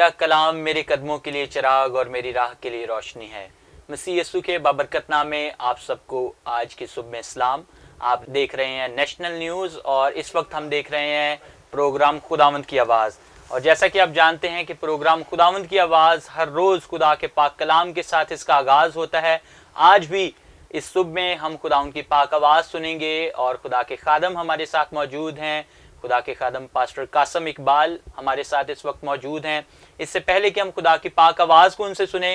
मेरा कलाम मेरे कदमों के लिए चिराग और मेरी राह के लिए रोशनी है मसीह यसु के बाबरकत नामे आप सबको आज के सुबह इस्लाम आप देख रहे हैं नेशनल न्यूज़ और इस वक्त हम देख रहे हैं प्रोग्राम खुदावंद की आवाज़ और जैसा कि आप जानते हैं कि प्रोग्राम खुदावंद की आवाज़ हर रोज़ खुदा के पाक कलाम के साथ इसका आगाज़ होता है आज भी इस सुबह में हम खुदा उनकी पाक आवाज़ सुनेंगे और खुदा के खादम हमारे साथ मौजूद हैं खुदा के खादम पास्टर कासम इकबाल हमारे साथ इस वक्त मौजूद हैं इससे पहले कि हम खुदा की पाक आवाज़ को उनसे सुने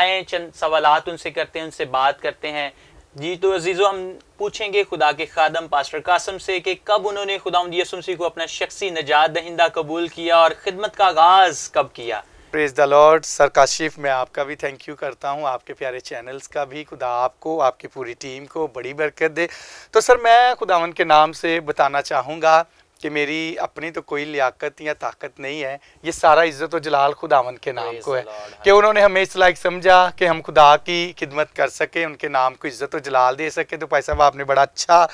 आए चंद सवाल उनसे करते हैं उनसे बात करते हैं जी तो अजीज़ो हम पूछेंगे खुदा के खादम पास्टर कासम से कि कब उन्होंने खुदा यसुमसी को अपना शख्सी नजात दहिंदा कबूल किया और ख़िदमत का आगाज़ कब किया praise the Lord sir Kashif मैं आपका भी थैंक यू करता हूँ आपके प्यारे चैनल्स का भी खुदा आपको आपकी पूरी टीम को बड़ी बरकत दे तो सर मैं खुदावन के नाम से बताना चाहूँगा कि मेरी अपनी तो कोई लियाकत या ताकत नहीं है ये सारा इज़्ज़त और जलाल खुदावन के नाम को है हाँ कि उन्होंने हमें इस लायक समझा कि हम खुदा की खिदमत कर सके उनके नाम को इज़्ज़त और जलाल दे सके तो भाई साहब आपने बड़ा अच्छा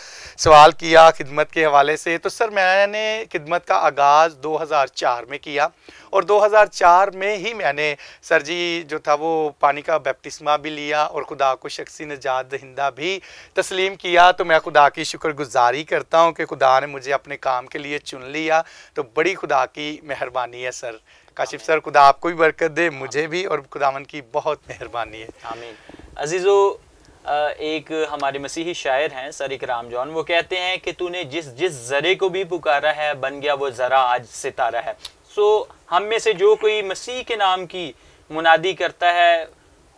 सवाल किया खिदमत के हवाले से तो सर मैंने खिदमत का आगाज़ 2004 में किया और 2004 में ही मैंने सर जी जो था वो पानी का बैप्टिसमा भी लिया और खुदा को शख्सी नजात दहिंदा भी तस्लीम किया तो मैं खुदा की शुक्रगुजारी करता हूँ कि खुदा ने मुझे अपने काम के लिए चुन लिया तो बड़ी खुदा की मेहरबानी है सर काशिफ सर खुदा आपको भी बरकत दे मुझे भी और खुदावन की बहुत मेहरबानी है आमीन अजीज़ो एक हमारे मसीही शायर हैं सर राम जॉन वो कहते हैं कि तूने जिस जिस ज़रे को भी पुकारा है बन गया वो ज़रा आज सितारा है सो हम में से जो कोई मसीह के नाम की मुनादी करता है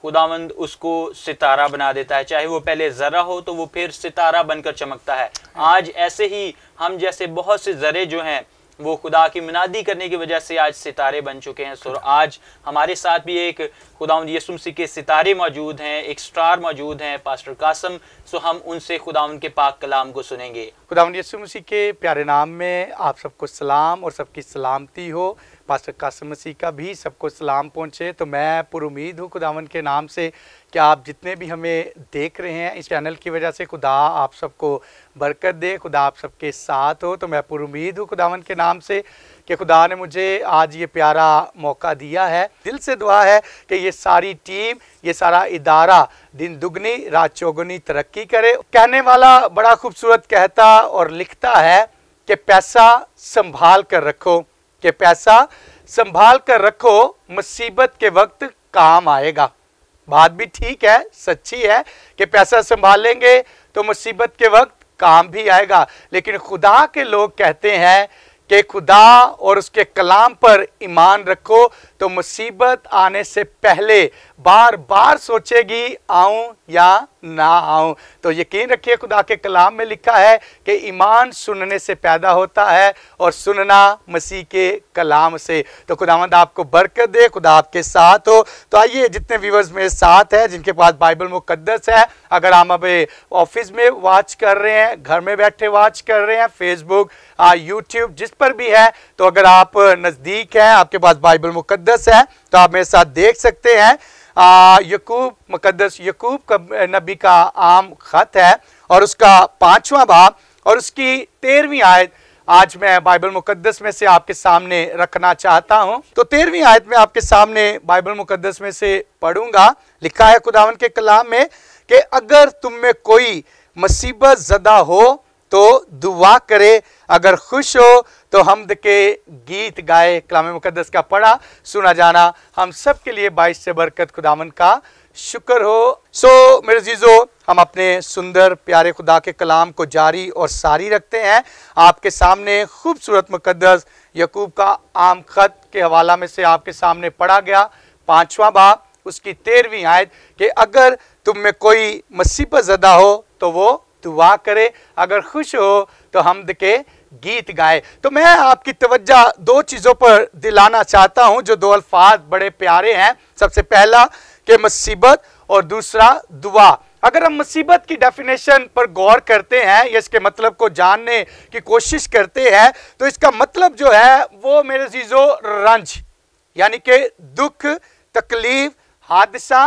खुदावंद उसको सितारा बना देता है चाहे वो पहले ज़रा हो तो वो फिर सितारा बनकर चमकता है आज ऐसे ही हम जैसे बहुत से ज़रे जो हैं वो खुदा की मनादी करने की वजह से आज सितारे बन चुके हैं सो आज हमारे साथ भी एक खुदा यसुमसी के सितारे मौजूद हैं एक स्टार मौजूद हैं पास्टर कासम सो हम उनसे खुदा के पाक कलाम को सुनेंगे खुदा यसुमसी के प्यारे नाम में आप सबको सलाम और सबकी सलामती हो पास्टर कासम मसीह का भी सबको सलाम पहुँचे तो मैं पुरुद हूँ खुदावन के नाम से कि आप जितने भी हमें देख रहे हैं इस चैनल की वजह से खुदा आप सबको बरकत दे खुदा आप सबके साथ हो तो मैं पुरुद हूँ खुदावन के नाम से कि खुदा ने मुझे आज ये प्यारा मौका दिया है दिल से दुआ है कि ये सारी टीम ये सारा इदारा दिन दुगनी रात चौगुनी तरक्की करे कहने वाला बड़ा खूबसूरत कहता और लिखता है कि पैसा संभाल कर रखो कि पैसा संभाल कर रखो मुसीबत के वक्त काम आएगा बात भी ठीक है सच्ची है कि पैसा संभालेंगे तो मुसीबत के वक्त काम भी आएगा लेकिन खुदा के लोग कहते हैं कि खुदा और उसके कलाम पर ईमान रखो तो मुसीबत आने से पहले बार बार सोचेगी आऊं या ना आऊं तो यकीन रखिए खुदा के कलाम में लिखा है कि ईमान सुनने से पैदा होता है और सुनना मसीह के कलाम से तो खुदावंद आपको बरकत दे खुदा आपके साथ हो तो आइए जितने व्यूवर्स मेरे साथ हैं जिनके पास बाइबल मुकद्दस है अगर हम अब ऑफिस में वॉच कर रहे हैं घर में बैठे वॉच कर रहे हैं फेसबुक यूट्यूब जिस पर भी है तो अगर आप नज़दीक हैं आपके पास बाइबल मुकद्दस मुकदस है तो आप मेरे साथ देख सकते हैं यकूब मुकदस यकूब नबी का आम ख़त है और उसका पाँचवा भाग और उसकी तेरहवीं आयत आज मैं बाइबल मुकदस में से आपके सामने रखना चाहता हूं तो तेरहवीं आयत में आपके सामने बाइबल मुकदस में से पढ़ूंगा लिखा है खुदावन के कलाम में कि अगर तुम में कोई मुसीबत ज़दा हो तो दुआ करे अगर खुश हो तो हमद के गीत गाए कलाम मुकदस का पढ़ा सुना जाना हम सब के लिए बाइस से बरकत खुदामन का शुक्र हो सो so, मेरे जीजो हम अपने सुंदर प्यारे खुदा के कलाम को जारी और सारी रखते हैं आपके सामने खूबसूरत मुकदस यकूब का आम खत के हवाला में से आपके सामने पढ़ा गया पाँचवा बाप उसकी तेरहवीं आयत कि अगर तुम में कोई मुसीबत ज़दा हो तो वो दुआ करे अगर खुश हो तो हमद के गीत गाए तो मैं आपकी तवज्जा दो चीज़ों पर दिलाना चाहता हूँ जो दो अल्फाज बड़े प्यारे हैं सबसे पहला कि मुसीबत और दूसरा दुआ अगर हम मुसीबत की डेफिनेशन पर गौर करते हैं या इसके मतलब को जानने की कोशिश करते हैं तो इसका मतलब जो है वो मेरे चीज़ों रंज यानी कि दुख तकलीफ हादसा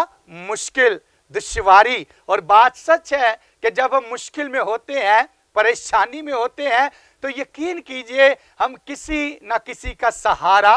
मुश्किल दुश्वारी और बात सच है कि जब हम मुश्किल में होते हैं परेशानी में होते हैं तो यकीन कीजिए हम किसी ना किसी का सहारा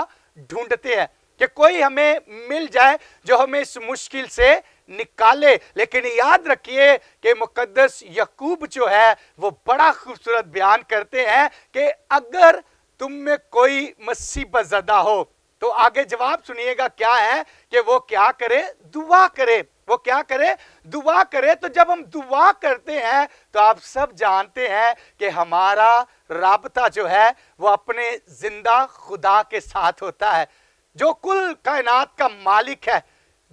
ढूंढते हैं कि कोई हमें मिल जाए जो हमें इस मुश्किल से निकाले लेकिन याद रखिए कि मुकद्दस यकूब जो है वो बड़ा खूबसूरत बयान करते हैं कि अगर तुम में कोई मुसीबत ज़्यादा हो तो आगे जवाब सुनिएगा क्या है कि वो क्या करे दुआ करे वो क्या करे दुआ करे तो जब हम दुआ करते हैं तो आप सब जानते हैं कि हमारा रबता जो है वो अपने जिंदा खुदा के साथ होता है जो कुल कायनात का मालिक है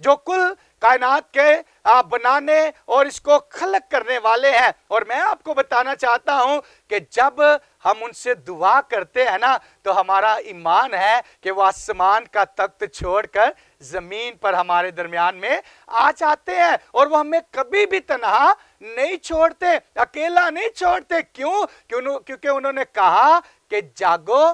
जो कुल कायनात के बनाने और इसको खलक करने वाले हैं और मैं आपको बताना चाहता हूं कि जब हम उनसे दुआ करते हैं ना तो हमारा ईमान है कि वो आसमान का तख्त छोड़कर ज़मीन पर हमारे दरमियान में आ जाते हैं और वो हमें कभी भी तनहा नहीं छोड़ते अकेला नहीं छोड़ते क्यों क्योंकि उन्होंने कहा कि जागो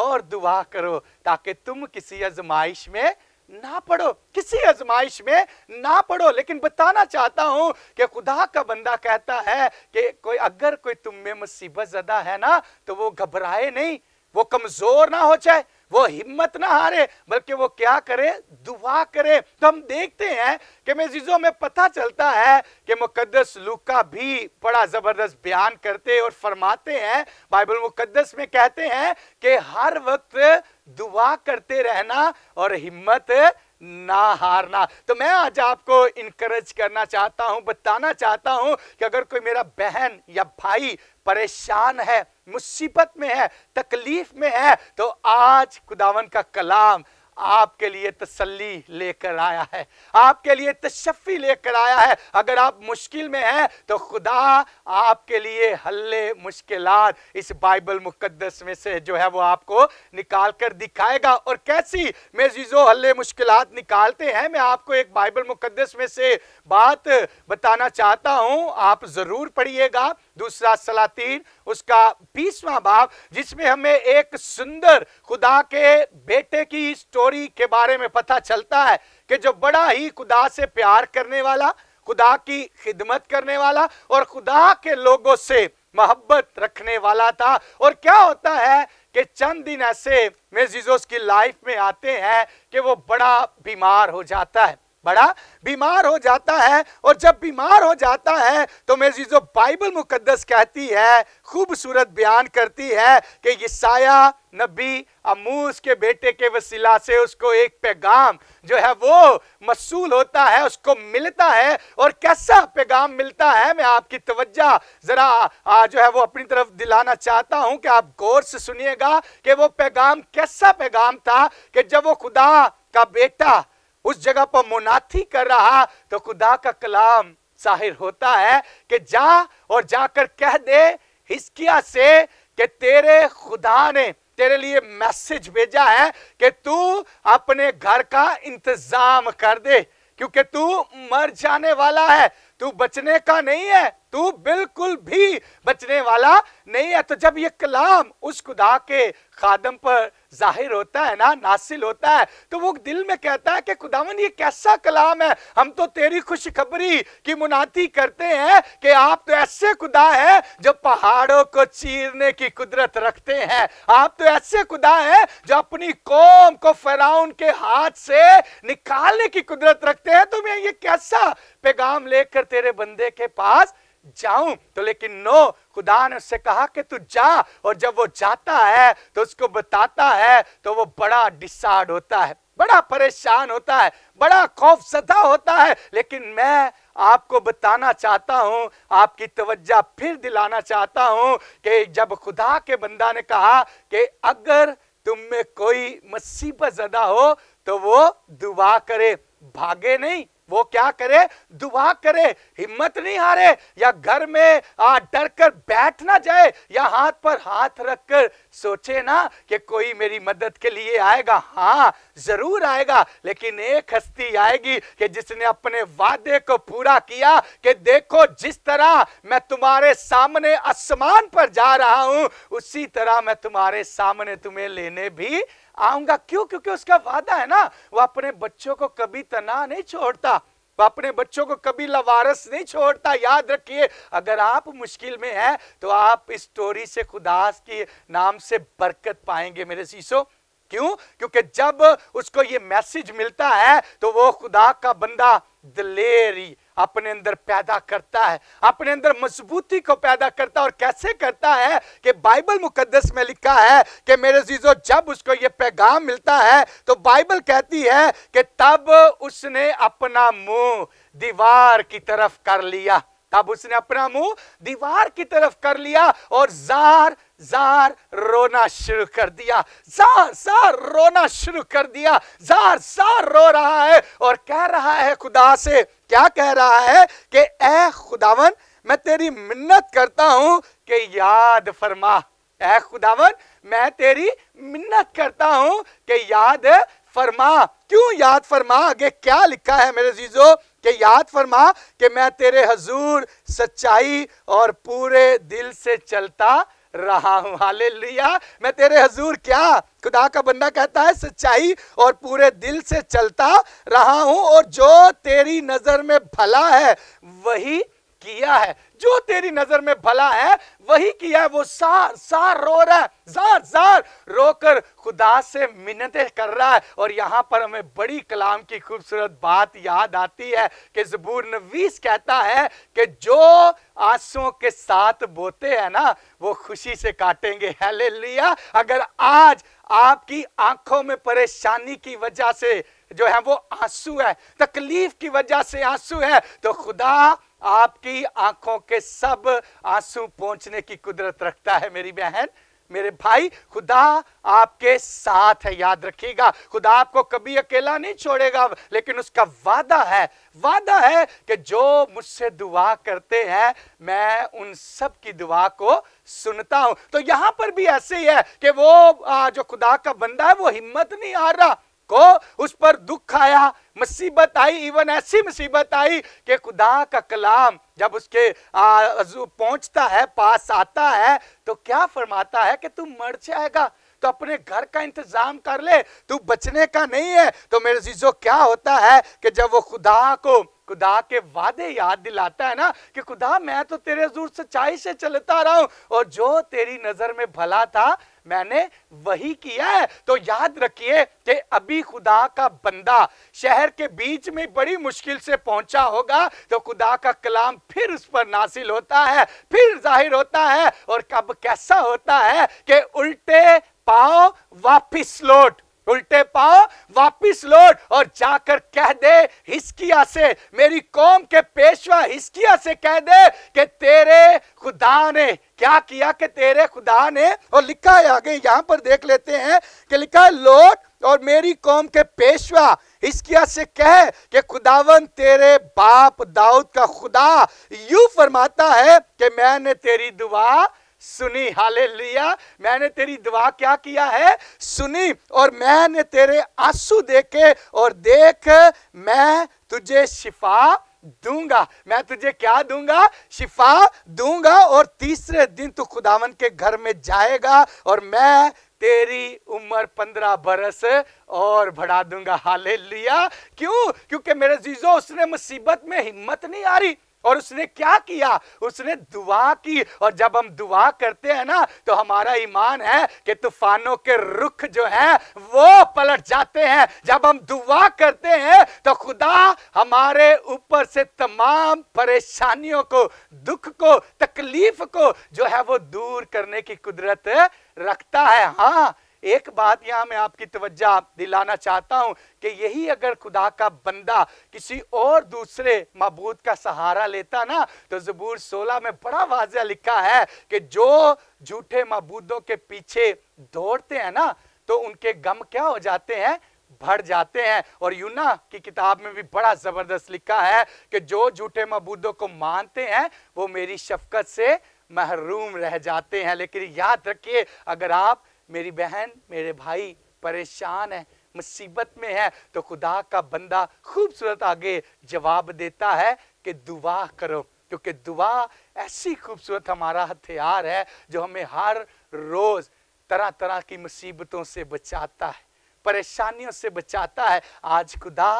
और दुआ करो ताकि तुम किसी आजमाइश में ना पढ़ो किसी आजमाइश में ना पढ़ो लेकिन बताना चाहता हूं कि खुदा का बंदा कहता है कि कोई अगर कोई तुम में मुसीबत ज़्यादा है ना तो वो घबराए नहीं वो कमजोर ना हो जाए वो हिम्मत ना हारे बल्कि वो क्या करे दुआ करे तो हम देखते हैं कि मेजीजों में पता चलता है कि मुकदस लुका भी बड़ा ज़बरदस्त बयान करते और फरमाते हैं बाइबल मुकदस में कहते हैं कि हर वक्त दुआ करते रहना और हिम्मत ना हारना तो मैं आज आपको इनकरेज करना चाहता हूं बताना चाहता हूं कि अगर कोई मेरा बहन या भाई परेशान है मुसीबत में है तकलीफ में है तो आज खुदावन का कलाम आपके लिए तसल्ली लेकर आया है आपके लिए तशफ़ी लेकर आया है अगर आप मुश्किल में हैं तो खुदा आपके लिए हल्ले मुश्किलात इस बाइबल मुकद्दस में से जो है वो आपको निकाल कर दिखाएगा और कैसी मेजीज़ो हल्ले मुश्किलात निकालते हैं मैं आपको एक बाइबल मुकद्दस में से बात बताना चाहता हूँ आप ज़रूर पढ़िएगा दूसरा सलातीन उसका बीसवा बाप जिसमें हमें एक सुंदर खुदा के बेटे की स्टोरी गौरी के बारे में पता चलता है कि जो बड़ा ही खुदा से प्यार करने वाला खुदा की खिदमत करने वाला और खुदा के लोगों से मोहब्बत रखने वाला था और क्या होता है कि चंद दिन ऐसे मेजीजोस की लाइफ में आते हैं कि वो बड़ा बीमार हो जाता है बड़ा बीमार हो जाता है और जब बीमार हो जाता है तो मेरी जो बाइबल मुकद्दस कहती है खूबसूरत बयान करती है कि यसाया नबी अमूस के बेटे के वसीला से उसको एक पैगाम जो है वो मसूल होता है उसको मिलता है और कैसा पैगाम मिलता है मैं आपकी तवज्जा ज़रा जो है वो अपनी तरफ दिलाना चाहता हूँ कि आप गौर से सुनिएगा कि वो पैगाम कैसा पैगाम था कि जब वो खुदा का बेटा उस जगह पर मोनाथी कर रहा तो खुदा का कलाम जाहिर होता है कि जा और जाकर कह दे हिस्किया से कि तेरे खुदा ने तेरे लिए मैसेज भेजा है कि तू अपने घर का इंतजाम कर दे क्योंकि तू मर जाने वाला है तू बचने का नहीं है तू बिल्कुल भी बचने वाला नहीं है तो जब ये कलाम उस खुदा के खादम पर जाहिर होता है ना नासिल होता है तो वो दिल में कहता है कि खुदावन ये कैसा कलाम है हम तो तेरी खुशखबरी की मुनाती करते हैं कि आप तो ऐसे खुदा है जो पहाड़ों को चीरने की कुदरत रखते हैं आप तो ऐसे खुदा है जो अपनी कौम को फराउन के हाथ से निकालने की कुदरत रखते हैं तो मैं ये कैसा पैगाम लेकर तेरे बंदे के पास जाऊं तो लेकिन नो खुदा ने उससे कहा कि तू जा और जब वो जाता है तो उसको बताता है तो वो बड़ा डिसाड होता है बड़ा परेशान होता है बड़ा सदा होता है लेकिन मैं आपको बताना चाहता हूं आपकी तवज्जा फिर दिलाना चाहता हूं कि जब खुदा के बंदा ने कहा कि अगर तुम में कोई मुसीबत ज्यादा हो तो वो दुआ करे भागे नहीं वो क्या करे दुआ करे हिम्मत नहीं हारे या घर में आ, डर कर बैठ ना जाए या हाथ पर हाथ रखकर सोचे ना कि कोई मेरी मदद के लिए आएगा हाँ जरूर आएगा लेकिन एक हस्ती आएगी कि जिसने अपने वादे को पूरा किया कि देखो जिस तरह मैं तुम्हारे सामने आसमान पर जा रहा हूं उसी तरह मैं तुम्हारे सामने तुम्हें लेने भी आऊंगा क्यों क्योंकि उसका वादा है ना वो अपने बच्चों को कभी तना नहीं छोड़ता वो अपने बच्चों को कभी लवारस नहीं छोड़ता याद रखिए अगर आप मुश्किल में हैं तो आप इस स्टोरी से खुदास के नाम से बरकत पाएंगे मेरे शीशो क्यों क्योंकि जब उसको ये मैसेज मिलता है तो वो खुदा का बंदा दलेरी अपने अंदर पैदा करता है अपने अंदर मजबूती को पैदा करता है और कैसे करता है कि बाइबल मुकदस में लिखा है कि मेरे जीजो जब उसको ये पैगाम मिलता है तो बाइबल कहती है कि तब उसने अपना मुंह दीवार की तरफ कर लिया तब उसने अपना मुंह दीवार की तरफ कर लिया और जार जार रोना शुरू कर दिया जार जार रोना शुरू कर दिया जार जार रो रहा है और कह रहा है खुदा से क्या कह रहा है कि ए खुदावन मैं तेरी मिन्नत करता हूं कि याद फरमा ए खुदावन मैं तेरी मिन्नत करता हूं कि याद फरमा क्यों याद फरमा आगे क्या लिखा है मेरे जीजो कि याद फरमा कि मैं तेरे हजूर सच्चाई और पूरे दिल से चलता रहा हूं हाले लिया मैं तेरे हजूर क्या खुदा का बंदा कहता है सच्चाई और पूरे दिल से चलता रहा हूं और जो तेरी नजर में भला है वही किया है जो तेरी नजर में भला है वही किया है वो सार सार रो रहा है जार जार रोकर खुदा से मिन्नतें कर रहा है और यहाँ पर हमें बड़ी कलाम की खूबसूरत बात याद आती है कि जबूर नवीस कहता है कि जो आंसुओं के साथ बोते हैं ना वो खुशी से काटेंगे हेले अगर आज आपकी आंखों में परेशानी की वजह से जो है वो आंसू है तकलीफ की वजह से आंसू है तो खुदा आपकी आंखों के सब आंसू पहुंचने की कुदरत रखता है मेरी बहन मेरे भाई खुदा आपके साथ है याद रखिएगा खुदा आपको कभी अकेला नहीं छोड़ेगा लेकिन उसका वादा है वादा है कि जो मुझसे दुआ करते हैं मैं उन सब की दुआ को सुनता हूं तो यहां पर भी ऐसे ही है कि वो जो खुदा का बंदा है वो हिम्मत नहीं आ रहा को उस पर दुख आया मुसीबत आई इवन ऐसी मुसीबत आई कि खुदा का कलाम जब उसके पहुंचता है पास आता है तो क्या फरमाता है कि तू मर जाएगा तो अपने घर का इंतजाम कर ले तू बचने का नहीं है तो मेरे जीजो क्या होता है कि जब वो खुदा को खुदा के वादे याद दिलाता है ना कि खुदा मैं तो तेरे जोर सच्चाई से चलता रहा हूं और जो तेरी नजर में भला था मैंने वही किया है तो याद रखिए कि अभी खुदा का बंदा शहर के बीच में बड़ी मुश्किल से पहुंचा होगा तो खुदा का कलाम फिर उस पर नासिल होता है फिर जाहिर होता है और कब कैसा होता है कि उल्टे पाओ वापिस लौट उल्टे पाओ वापिस लौट और जाकर कह दे हिस्किया से मेरी कौम के पेशवा हिस्किया से कह दे कि तेरे खुदा ने क्या किया कि तेरे खुदा ने और लिखा है आगे यहां पर देख लेते हैं कि लिखा है लौट और मेरी कौम के पेशवा हिस्किया से कह कि खुदावन तेरे बाप दाऊद का खुदा यू फरमाता है कि मैंने तेरी दुआ सुनी हाले मैंने तेरी दुआ क्या किया है सुनी और मैंने तेरे आंसू देखे और देख मैं तुझे शिफा दूंगा मैं तुझे क्या दूंगा शिफा दूंगा और तीसरे दिन तू खुदावन के घर में जाएगा और मैं तेरी उम्र पंद्रह बरस और बढ़ा दूंगा हाले लिया क्यों क्योंकि मेरे जीजो उसने मुसीबत में हिम्मत नहीं आ रही और उसने क्या किया उसने दुआ की और जब हम दुआ करते हैं ना तो हमारा ईमान है कि तूफानों के रुख जो हैं वो पलट जाते हैं जब हम दुआ करते हैं तो खुदा हमारे ऊपर से तमाम परेशानियों को दुख को तकलीफ को जो है वो दूर करने की कुदरत रखता है हाँ एक बात यहाँ मैं आपकी तवज्जा दिलाना चाहता हूँ कि यही अगर खुदा का बंदा किसी और दूसरे मबूद का सहारा लेता ना तो जबूर 16 में बड़ा वाजिया लिखा है कि जो झूठे मबूदों के पीछे दौड़ते हैं ना तो उनके गम क्या हो जाते हैं भर जाते हैं और यूना की किताब में भी बड़ा ज़बरदस्त लिखा है कि जो झूठे मबूदों को मानते हैं वो मेरी शफकत से महरूम रह जाते हैं लेकिन याद रखिए अगर आप मेरी बहन मेरे भाई परेशान है मुसीबत में है तो खुदा का बंदा खूबसूरत आगे जवाब देता है कि दुआ करो क्योंकि दुआ ऐसी खूबसूरत हमारा हथियार है जो हमें हर रोज़ तरह तरह की मुसीबतों से बचाता है परेशानियों से बचाता है आज खुदा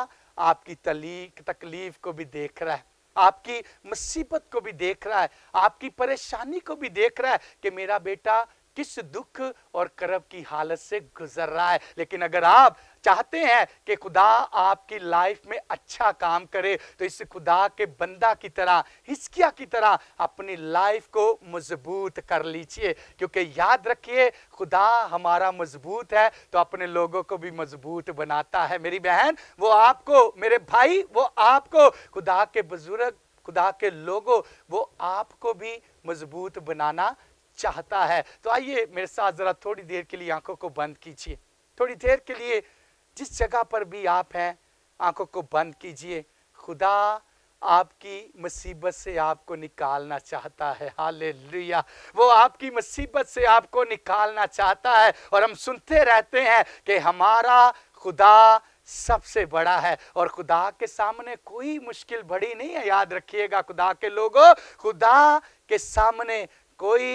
आपकी तलीक तकलीफ को भी देख रहा है आपकी मुसीबत को भी देख रहा है आपकी परेशानी को भी देख रहा है कि मेरा बेटा किस दुख और करब की हालत से गुजर रहा है लेकिन अगर आप चाहते हैं कि खुदा आपकी लाइफ में अच्छा काम करे तो इस खुदा के बंदा की तरह हिस्किया की तरह अपनी लाइफ को मजबूत कर लीजिए क्योंकि याद रखिए खुदा हमारा मजबूत है तो अपने लोगों को भी मजबूत बनाता है मेरी बहन वो आपको मेरे भाई वो आपको खुदा के बुजुर्ग खुदा के लोगों वो आपको भी मजबूत बनाना चाहता है तो आइए मेरे साथ ज़रा थोड़ी देर के लिए आंखों को बंद कीजिए थोड़ी देर के लिए जिस जगह पर भी आप हैं आंखों को बंद कीजिए खुदा आपकी मुसीबत से आपको निकालना चाहता है हाले वो आपकी मुसीबत से आपको निकालना चाहता है और हम सुनते रहते हैं कि हमारा खुदा सबसे बड़ा है और खुदा के सामने कोई मुश्किल बड़ी नहीं है याद रखिएगा खुदा के लोगों खुदा के सामने कोई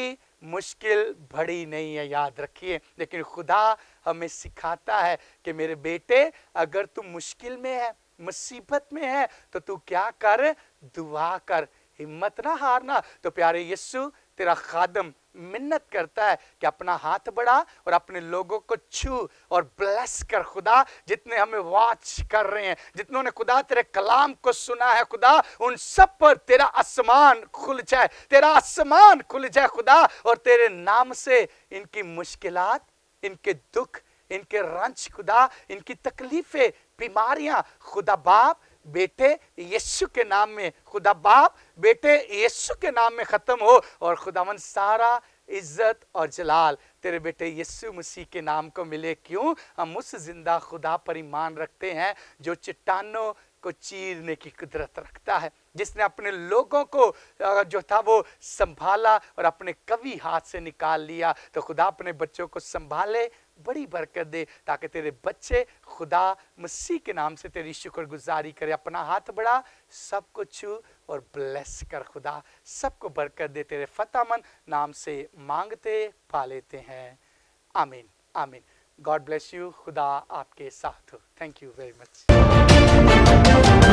मुश्किल बड़ी नहीं है याद रखिए लेकिन खुदा हमें सिखाता है कि मेरे बेटे अगर तू मुश्किल में है मुसीबत में है तो तू क्या कर दुआ कर हिम्मत ना हारना तो प्यारे यीशु तेरा खादम मिन्नत करता है कि अपना हाथ बढ़ा और अपने लोगों को छू और ब्लेस कर खुदा जितने हमें वॉच कर रहे हैं जितनों ने खुदा तेरे कलाम को सुना है खुदा उन सब पर तेरा आसमान खुल जाए तेरा आसमान खुल जाए खुदा और तेरे नाम से इनकी मुश्किलात इनके दुख इनके रंच खुदा इनकी तकलीफें बीमारियां खुदा बाप बेटे यीशु के नाम में खुदा बाप बेटे यीशु के नाम में ख़त्म हो और खुदावन सारा इज्जत और जलाल तेरे बेटे यीशु मसीह के नाम को मिले क्यों हम उस जिंदा खुदा पर ईमान रखते हैं जो चट्टानों को चीरने की कुदरत रखता है जिसने अपने लोगों को जो था वो संभाला और अपने कवि हाथ से निकाल लिया तो खुदा अपने बच्चों को संभाले बड़ी बरकत दे ताकि तेरे बच्चे खुदा मसीह के नाम से तेरी शुक्रगुजारी करे अपना हाथ बढ़ा सबको छू और ब्लेस कर खुदा सबको बरकत दे तेरे फतामन नाम से मांगते पा लेते हैं आमीन आमीन गॉड ब्लेस यू खुदा आपके साथ हो थैंक यू वेरी मच